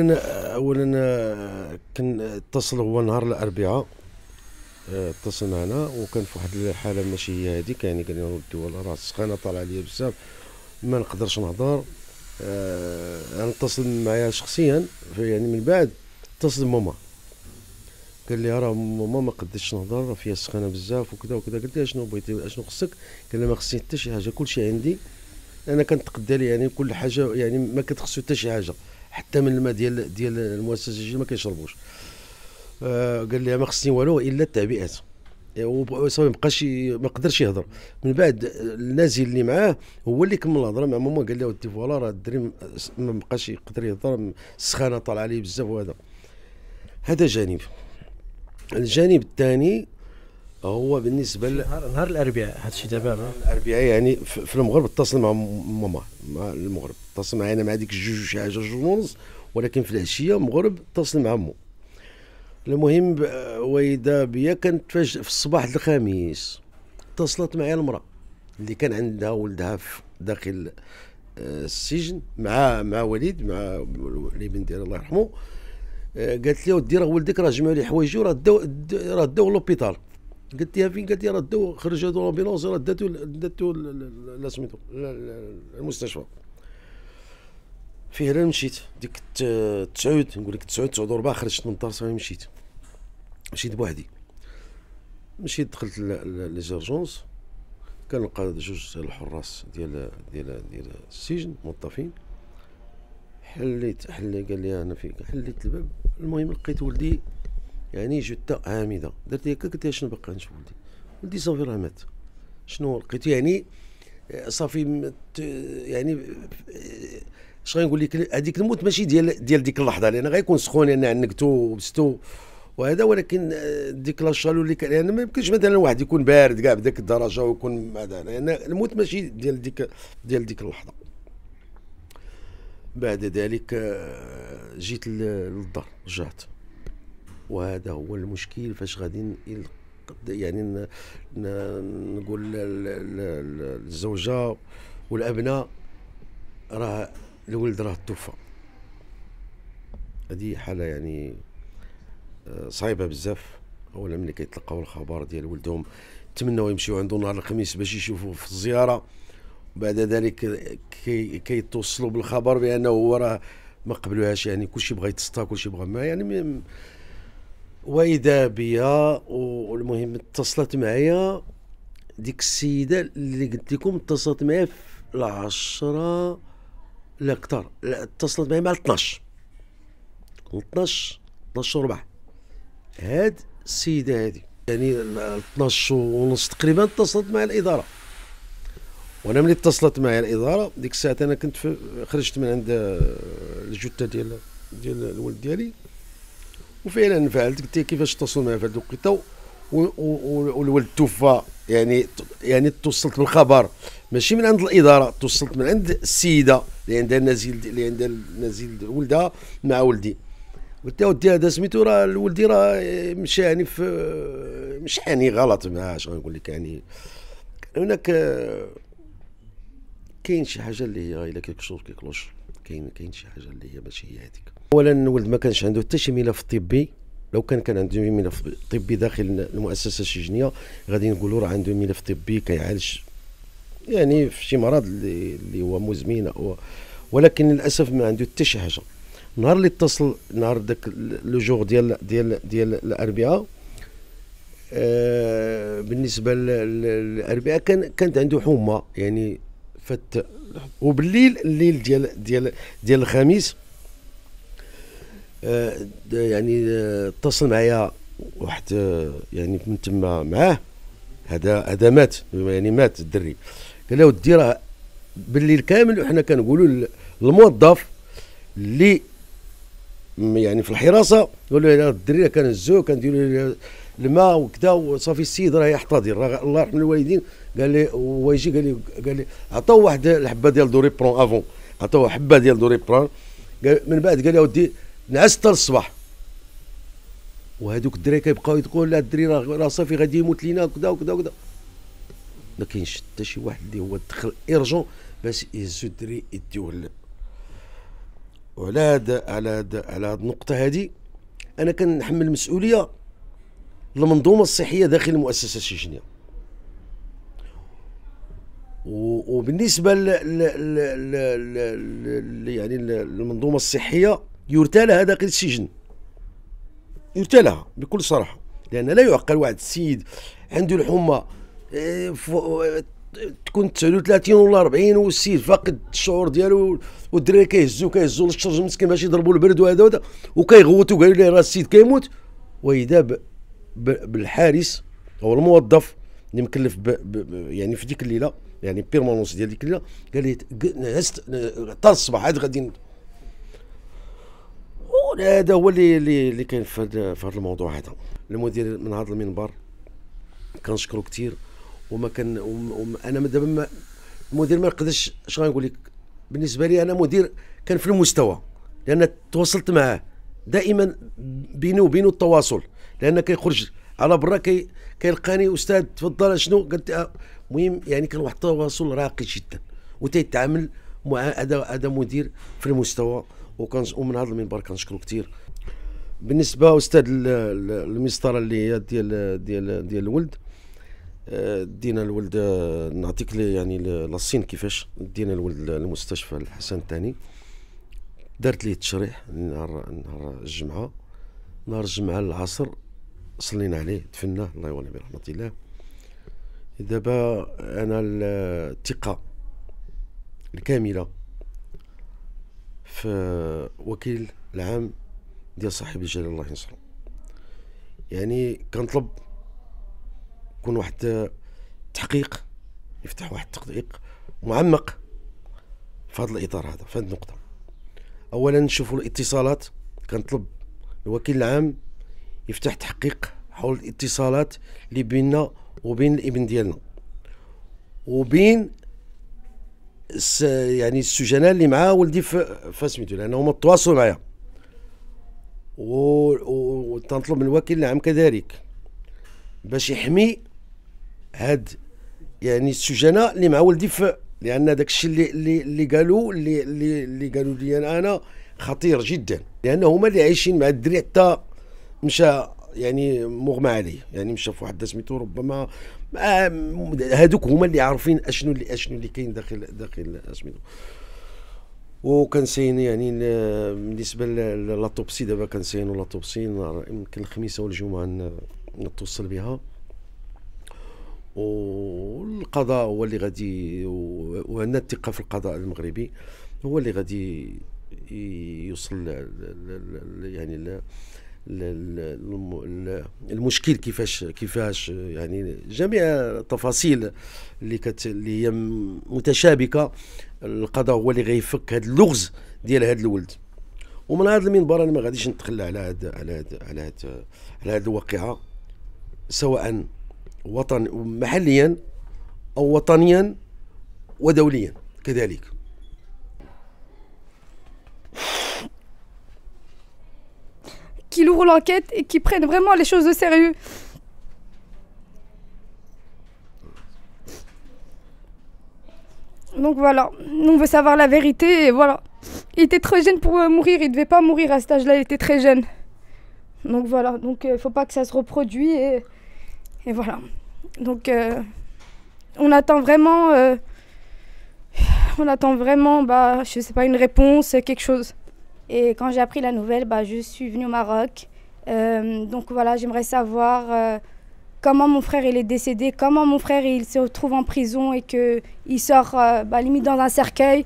اولا اولا كان اتصل هو نهار الاربعاء اتصلنا انا وكان في واحد الحاله ماشي هي هذيك يعني قال لي ودي والله راه السخانه طالعه ليا بزاف ما نقدرش نهضر أه اتصل معايا شخصيا يعني من بعد اتصل ماما قال لي راه ماما ما قدرتش نهضر راه فيها السخانه بزاف وكذا وكذا قلت لها شنو بغيتي شنو خصك قال لي ما خصني حتى شي حاجه كلشي عندي انا كنتقدى لي يعني كل حاجه يعني ما كتخصو حتى شي حاجه حتى من الماء ديال ديال المؤسسه الجديده ما كيشربوش آه قال لي ما خصني والو الا التعبئات إيه، وصافي ما بقاش ما قدرش يهضر من بعد النازل اللي معاه هو اللي كمل الهضره مع ماما قال له ودي فوالا راه الدري ما بقاش يقدر يهضر السخانه طالعه عليه بزاف وهذا هذا جانب الجانب الثاني هو بالنسبه ل... نهار نهار الاربعاء هذا الشيء دابا الاربعاء يعني في المغرب اتصل مع ماما مع المغرب اتصل معي انا مع ديك جوج شي حاجه جوج ونص ولكن في العشيه المغرب اتصل مع مو المهم ويدا بيا كانت في الصباح الخميس اتصلت معي المراه اللي كان عندها ولدها في داخل آه، السجن مع مع وليد مع الابن ديالها الله يرحمه آه، قالت لي ودي راه ولدك راه جمعوا لي حوايجي راه داو راه داو لوبيتال قلت لها فين قالت لي ردوا خرجت الامبيلونس ردته لا سميتو المستشفى فعلا مشيت ديك تسعود نقول لك تسعود تسعود وربع خرجت من الدار صافي مشيت مشيت بوحدي مشيت دخلت ليزرجونس كنلقى جوج الحراس ديال ديال ديال السجن موظفين حليت حلي قال لي انا فيك حليت الباب المهم لقيت ولدي يعني جثه عامده درت هكا قلت لها شنو باقي نشوف ولدي ولدي صافي راه مات شنو لقيتو يعني صافي يعني اش غنقول لك هذيك الموت ماشي ديال ديال ديك اللحظه لان غيكون سخون لان يعني، عنقتو وبستو وهذا ولكن آه، ديك لا شالو اللي كان يعني ما يمكنش مثلا واحد يكون بارد كاع بديك الدرجه ويكون هذا لان يعني الموت ماشي ديال ديك ديال ديك اللحظه بعد ذلك آه، جيت للدار رجعت وهذا هو المشكل فاش غادي يعني نقول للزوجه والابناء راه الولد راه توفى هذه حاله يعني آه، صعيبه بزاف اولا ملي كيتلقاو الخبر ديال ولدهم تمنوا يمشيو عنده نهار الخميس باش يشوفوه في الزياره بعد ذلك كي بالخبر بانه هو راه ما قبلوهاش يعني كلشي بغى يتسطا كلشي بغى ما يعني واذا بيا والمهم اتصلت معايا ديك السيده اللي قلت لكم اتصلت معايا في العشرة لا اكثر اتصلت معايا مع 12 12 12 وربع هاد السيده هادي يعني 12 ونص تقريبا اتصلت مع الاداره وانا ملي اتصلت معايا الاداره ديك الساعه انا كنت خرجت من عند الجثه ديال ديال الولد ديالي وفعلا فعلت قلت كيفاش اتصلوا معايا في هذا الوقيته والولد توفى يعني يعني توصلت بالخبر ماشي من عند الاداره توصلت من عند السيده اللي عندها النزيل اللي عندها النزيل ولدها مع ولدي قلت لها ودي هذا سميتو راه ولدي راه مشى يعني في مش يعني غلط معاه اش غنقول لك يعني هناك كاين شي حاجه اللي هي الا كيكشوف كيكلوش كاين كاين شي حاجه اللي هي ماشي هي هذيك اولا الولد ما كانش عنده حتى شي ملف طبي لو كان كان عنده ملف طبي داخل المؤسسه السجنيه غادي نقولوا راه عنده ملف طبي كيعالج يعني في شي مرض اللي, اللي هو مزمن أو ولكن للاسف ما عنده حتى شي حاجه نهار اللي اتصل نهار داك لو جوغ ديال ديال ديال الاربعاء آه بالنسبه للاربعاء كان كانت عنده حمى يعني فات وبالليل الليل ديال ديال ديال الخميس آه، يعني آه، اتصل معايا واحد آه، يعني من تما معاه هذا هذا مات يعني مات الدري قال له ودي راه بالليل كامل وحنا كنقولوا للموظف اللي يعني في الحراسه قالوا له الدري كنهزوه كنديروا الماء وكذا وصافي السيد راه يحتضر الله يرحم الوالدين قال لي هو يجي قال لي قال لي عطاو واحد الحبه ديال دوري برون افون عطاو حبه ديال دوري برون من بعد قال لي اودي نعس حتى الصباح وهذوك الدراري كيبقاو يقول لا الدري راه صافي غادي يموت لينا وكذا وكذا وكذا ما كاينش حتى شي واحد اللي هو دخل ايرجون باش يهزو الدري يديوه ل وعلى هاد على هاد على هاد النقطه هادي انا كنحمل مسؤوليه المنظومه الصحيه داخل المؤسسه السجنيه وبالنسبه ل ل ل ل يعني المنظومه الصحيه يرتى لها داخل السجن يرتى لها بكل صراحه لان لا يعقل واحد السيد عنده الحمى آه، آه، تكون 39 ولا 40 والسيد فاقد الشعور ديالو والدراري كيهزو كيهزو للشرج مسكين باش يضربوا البرد وهذا وهذا وكيغوتوا قالوا له راه السيد كيموت واذا بالحارس او الموظف اللي مكلف ب ب يعني في ديك الليله يعني بيرمونونس ديال ديك الليله قال لي عست عطى الصباح عاد غادي هذا هو اللي اللي اللي كاين في هذا الموضوع هذا المدير من هذا المنبر كنشكرو كثير وما كان انا دابا المدير ما نقدرش اش غنقول لك بالنسبه لي انا مدير كان في المستوى لان تواصلت معاه دائما بيني وبينه التواصل لان كيخرج على برا كي كيلقاني استاذ تفضل شنو قلت المهم آه، يعني كان واحد التواصل راقي جدا وتيتعامل مع هذا هذا مدير في المستوى وكان ومن هذا المنبر كنشكرو كثير بالنسبه استاذ المسطره اللي هي ديال ديال ديال الولد آه، دينا الولد آه، نعطيك يعني لاسين كيفاش دينا الولد للمستشفى الحسن الثاني دارت ليه تشريح نهار نهار الجمعه نهار الجمعه العصر صلينا عليه دفناه الله يولي برحمه الله دابا انا الثقه الكامله في وكيل العام ديال صاحب الجلال الله ينصرو يعني كنطلب يكون واحد التحقيق يفتح واحد التحقيق معمق في هذا الاطار هذا في هذه النقطه اولا نشوفوا الاتصالات كنطلب الوكيل العام يفتح تحقيق حول الاتصالات اللي بيننا وبين الابن ديالنا وبين يعني السجناء اللي معاه ولدي فاسميتو لان هما تواصلوا معايا و... وتنطلب من الوكيل العام كذلك باش يحمي هاد يعني السجناء اللي مع ولدي ف لان داك الشيء اللي اللي اللي قالوا اللي اللي, اللي قالوا لي انا خطير جدا لان هما اللي عايشين مع الدري حتى مشى يعني مغمى عليه يعني مشى في واحد سميتو ربما هادوك هما اللي عارفين اشنو اللي اشنو اللي كاين داخل داخل سميتو وكنسين يعني بالنسبه لاطوبسي دابا كنسينو لاطوبسي يمكن الخميسه والجمعه نتوصل بها والقضاء هو اللي غادي وعندنا الثقه في القضاء المغربي هو اللي غادي يوصل يعني المشكل كيفاش كيفاش يعني جميع التفاصيل اللي كت اللي هي متشابكه القضاء هو اللي غيفك هذا اللغز ديال هذا الولد ومن هذا المنبر انا ما غاديش نتخلى على هذا على هذا على هذا على هذه الواقعه سواء وطن محليا او وطنيا ودوليا كذلك Qui ouvre l'enquête et qui prennent vraiment les choses au sérieux. Donc voilà, on veut savoir la vérité et voilà. Il était très jeune pour euh, mourir, il devait pas mourir à cet âge-là, il était très jeune. Donc voilà, donc ne euh, faut pas que ça se reproduise et, voilà. Donc euh, on attend vraiment, on attend vraiment, bah je sais pas, une réponse, quelque chose. Et quand j'ai appris la nouvelle, bah, je suis venue au Maroc. Euh, donc voilà, j'aimerais savoir euh, comment mon frère il est décédé, comment mon frère il se retrouve en prison et qu'il sort euh, bah, limite dans un cercueil.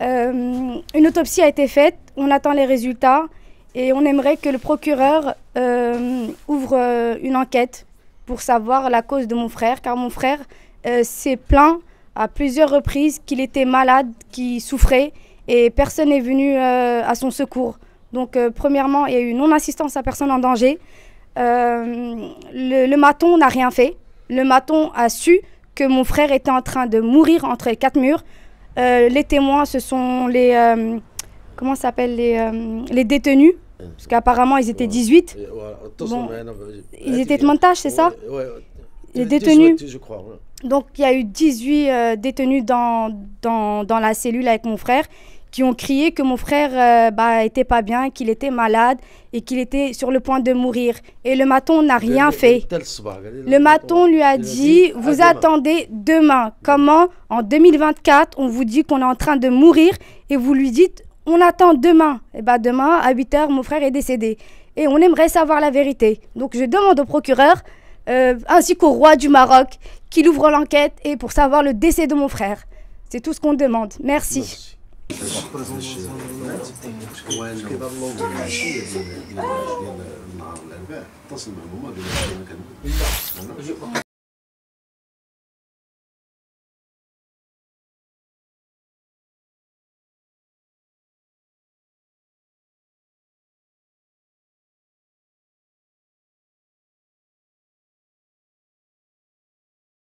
une autopsie a été faite, on attend les résultats et on aimerait que le procureur ouvre une enquête pour savoir la cause de mon frère, car mon frère s'est plaint à plusieurs reprises qu'il était malade, qu'il souffrait et personne n'est venu euh, à son secours. Donc euh, premièrement, il y a eu non-assistance à personne en danger. Euh, le, maton n'a rien fait. Le maton a su que mon frère était en train de mourir entre les quatre murs. les témoins, ce sont les... comment s'appellent les, les détenus parce qu'apparemment, ils étaient 18. Bon, ils étaient de montage, c'est ça Les détenus. Je crois. Donc, il y a eu 18 euh, détenus dans, dans, la cellule avec mon frère qui ont crié que mon frère n'était euh, bah, était pas bien, qu'il était malade et qu'il était sur le point de mourir. Et le maton n'a rien fait. Le, maton lui a dit, Vous attendez demain. Comment En 2024, on vous dit qu'on est en train de mourir et vous lui dites On attend demain. Et eh bah, ben, demain, à 8 h, mon frère est décédé. Et on aimerait savoir la vérité. Donc, je demande au procureur. Euh, ainsi qu'au roi du Maroc, qu'il ouvre l'enquête et pour savoir le décès de mon frère. C'est tout ce qu'on demande. Merci. Merci.